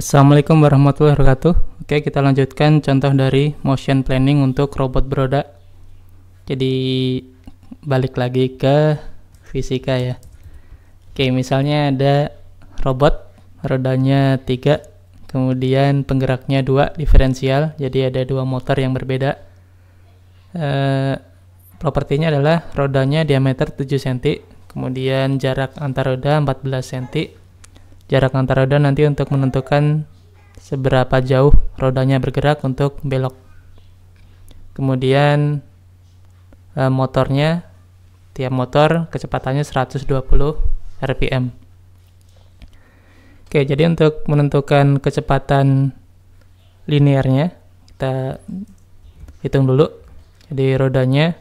Assalamualaikum warahmatullahi wabarakatuh Oke kita lanjutkan contoh dari motion planning untuk robot beroda Jadi balik lagi ke fisika ya Oke misalnya ada robot rodanya 3 kemudian penggeraknya 2 diferensial jadi ada dua motor yang berbeda e, propertinya adalah rodanya diameter 7 cm kemudian jarak antar roda 14 cm jarak antara roda nanti untuk menentukan seberapa jauh rodanya bergerak untuk belok. Kemudian eh, motornya tiap motor kecepatannya 120 rpm. Oke, jadi untuk menentukan kecepatan linearnya kita hitung dulu. Jadi rodanya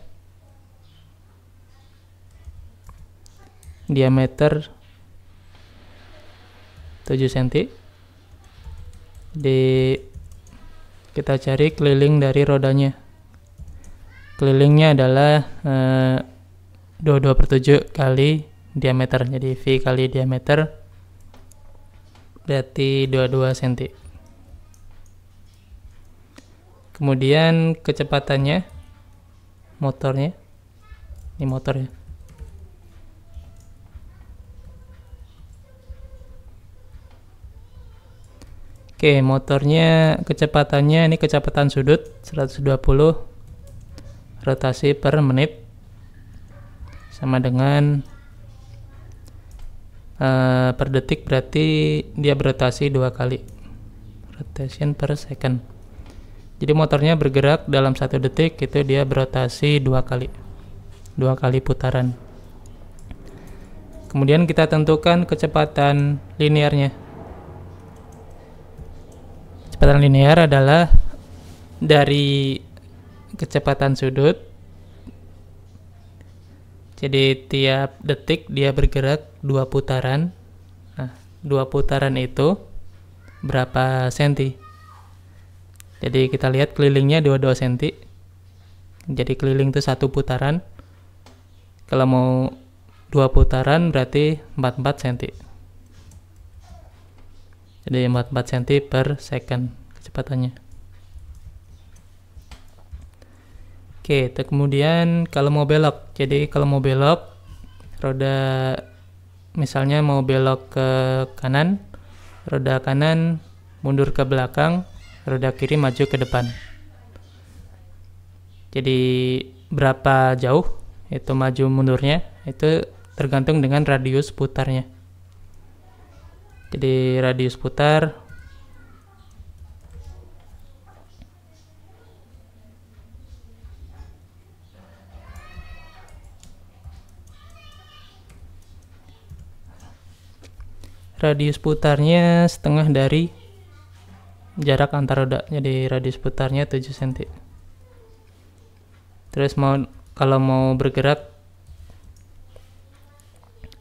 diameter 7 cm di kita cari keliling dari rodanya kelilingnya adalah eh, 22 per 7 kali diameter jadi V kali diameter berarti 22 cm kemudian kecepatannya motornya ini motornya Oke, motornya kecepatannya ini kecepatan sudut 120 rotasi per menit sama dengan uh, per detik berarti dia berotasi dua kali rotation per second jadi motornya bergerak dalam satu detik itu dia berotasi dua kali dua kali putaran kemudian kita tentukan kecepatan linearnya Kecepatan linear adalah dari kecepatan sudut. Jadi tiap detik dia bergerak dua putaran. Nah, dua putaran itu berapa senti? Jadi kita lihat kelilingnya 22 senti. Jadi keliling itu satu putaran. Kalau mau dua putaran berarti 44 senti. Jadi 44 senti per second kecepatannya. Oke, kemudian kalau mau belok. Jadi kalau mau belok roda misalnya mau belok ke kanan, roda kanan mundur ke belakang, roda kiri maju ke depan. Jadi berapa jauh itu maju mundurnya itu tergantung dengan radius putarnya. Jadi radius putar radius putarnya setengah dari jarak antar roda jadi radius putarnya 7 cm terus mau kalau mau bergerak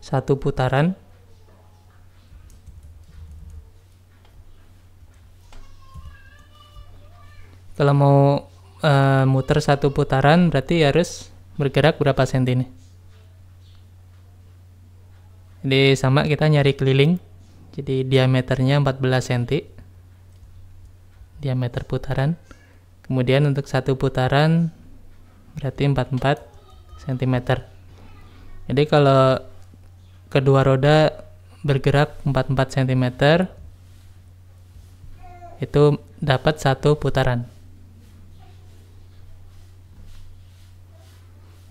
satu putaran kalau mau uh, muter satu putaran berarti harus bergerak berapa senti ini jadi sama kita nyari keliling jadi diameternya 14 cm diameter putaran kemudian untuk satu putaran berarti 44 cm jadi kalau kedua roda bergerak 44 cm itu dapat satu putaran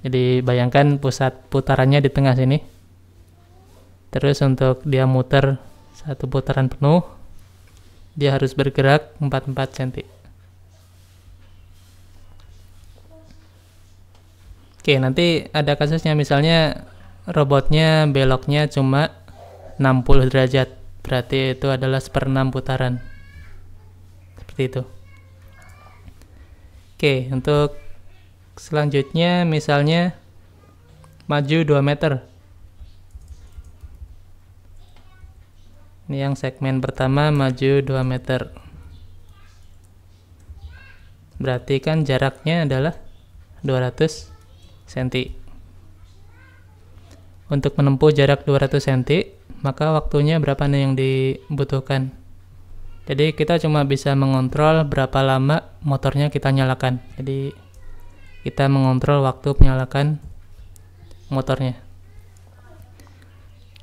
Jadi bayangkan pusat putarannya di tengah sini. Terus untuk dia muter satu putaran penuh dia harus bergerak 44 cm oke nanti ada kasusnya misalnya robotnya beloknya cuma 60 derajat berarti itu adalah seperenam putaran seperti itu oke untuk selanjutnya misalnya maju 2 meter Ini yang segmen pertama maju 2 meter. Berarti kan jaraknya adalah 200 cm. Untuk menempuh jarak 200 cm, maka waktunya berapa nih yang dibutuhkan? Jadi kita cuma bisa mengontrol berapa lama motornya kita nyalakan. Jadi kita mengontrol waktu penyalakan motornya.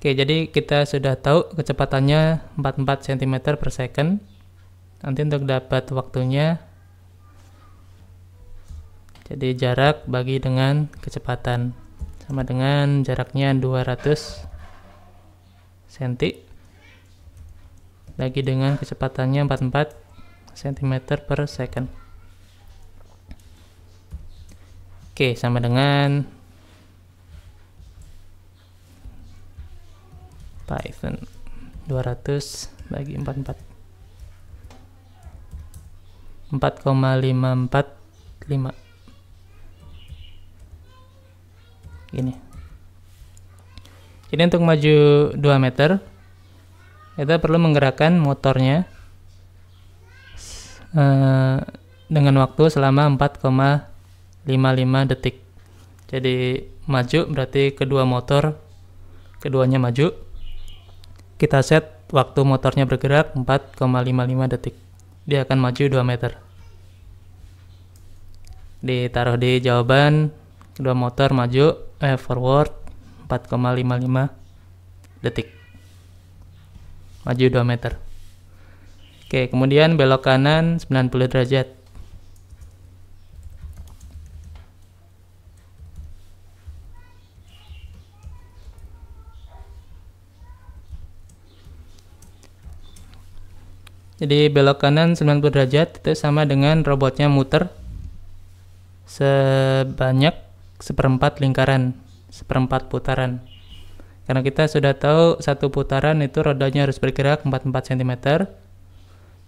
Oke, jadi kita sudah tahu kecepatannya 44 cm per second. Nanti untuk dapat waktunya, jadi jarak bagi dengan kecepatan. Sama dengan jaraknya 200 cm. Bagi dengan kecepatannya 44 cm per second. Oke, sama dengan Python 200 bagi 44 4,545 gini jadi untuk maju 2 meter kita perlu menggerakkan motornya uh, dengan waktu selama 4,55 detik jadi maju berarti kedua motor keduanya maju kita set waktu motornya bergerak 4,55 detik. Dia akan maju 2 meter. Ditaruh di jawaban, kedua motor maju, eh, forward 4,55 detik. Maju 2 meter. Oke, kemudian belok kanan 90 derajat Jadi belok kanan 90 derajat itu sama dengan robotnya muter sebanyak seperempat lingkaran, seperempat putaran. Karena kita sudah tahu satu putaran itu rodanya harus bergerak 44 cm.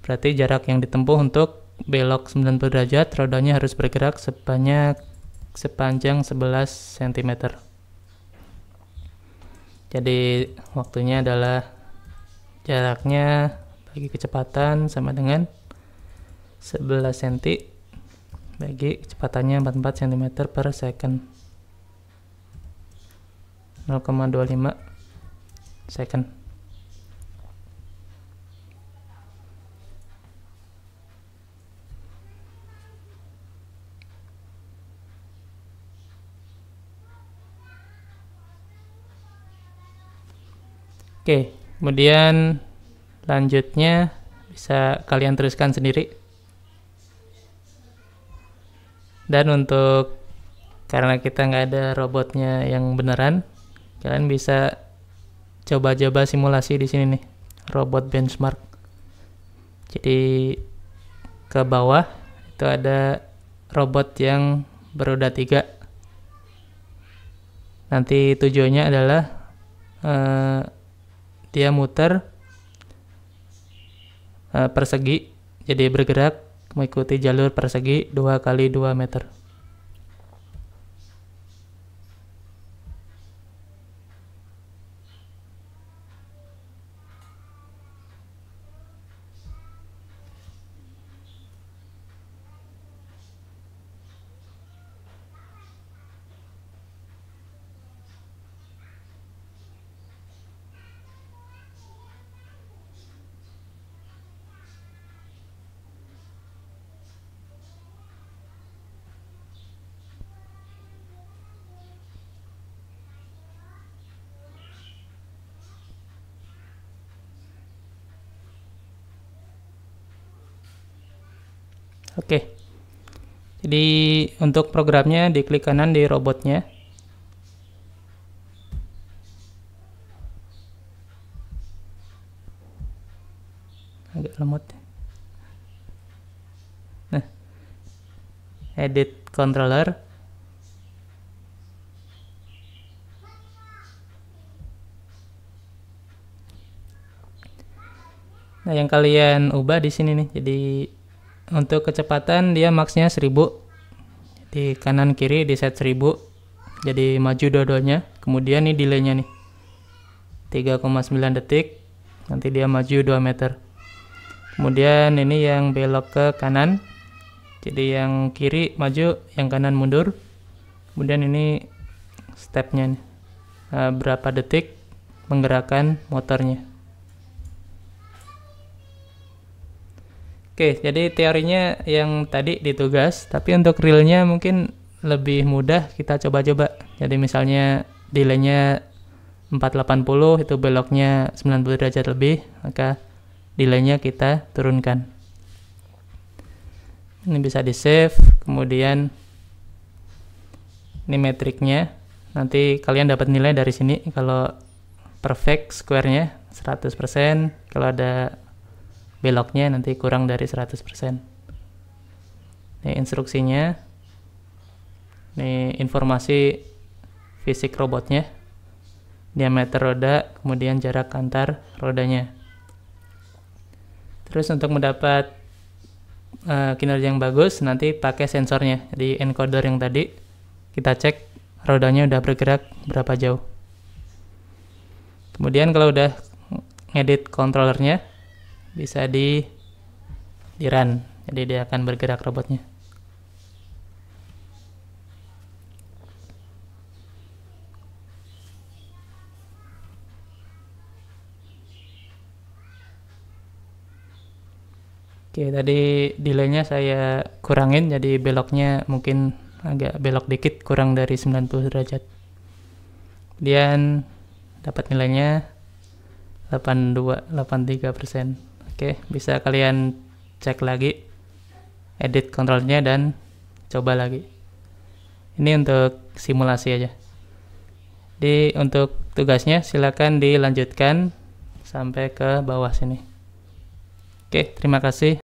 Berarti jarak yang ditempuh untuk belok 90 derajat rodanya harus bergerak sebanyak sepanjang 11 cm. Jadi waktunya adalah jaraknya bagi kecepatan sama dengan 11 cm bagi kecepatannya 44 cm per second 0,25 second Oke, kemudian Lanjutnya bisa kalian teruskan sendiri. Dan untuk karena kita nggak ada robotnya yang beneran, kalian bisa coba-coba simulasi di sini nih, robot benchmark. Jadi ke bawah itu ada robot yang beroda tiga. Nanti tujuannya adalah uh, dia muter Eh, persegi jadi bergerak mengikuti jalur persegi 2 kali 2 meter Oke. Jadi untuk programnya di klik kanan di robotnya. Agak lemot. Nah. Edit controller. Nah, yang kalian ubah di sini nih. Jadi untuk kecepatan dia maxnya 1000 di kanan kiri di set 1000 jadi maju dua-duanya kemudian nih delaynya nih 3,9 detik nanti dia maju 2 meter kemudian ini yang belok ke kanan jadi yang kiri maju yang kanan mundur kemudian ini stepnya nih. Eh, berapa detik menggerakkan motornya Oke, jadi teorinya yang tadi ditugas, tapi untuk realnya mungkin lebih mudah kita coba-coba. Jadi misalnya delaynya 480 itu beloknya 90 derajat lebih, maka delaynya kita turunkan. Ini bisa di save, kemudian ini metriknya. Nanti kalian dapat nilai dari sini kalau perfect square-nya 100%, kalau ada beloknya nanti kurang dari 100%. Ini instruksinya. Ini informasi fisik robotnya. Diameter roda, kemudian jarak antar rodanya. Terus untuk mendapat uh, kinerja yang bagus nanti pakai sensornya. di encoder yang tadi kita cek rodanya udah bergerak berapa jauh. Kemudian kalau udah ngedit kontrolernya bisa di di run jadi dia akan bergerak robotnya Oke, tadi delaynya saya kurangin jadi beloknya mungkin agak belok dikit kurang dari 90 derajat. Kemudian dapat nilainya 82 83 persen. Oke, bisa kalian cek lagi edit kontrolnya dan coba lagi. Ini untuk simulasi aja. Di untuk tugasnya silakan dilanjutkan sampai ke bawah sini. Oke, terima kasih.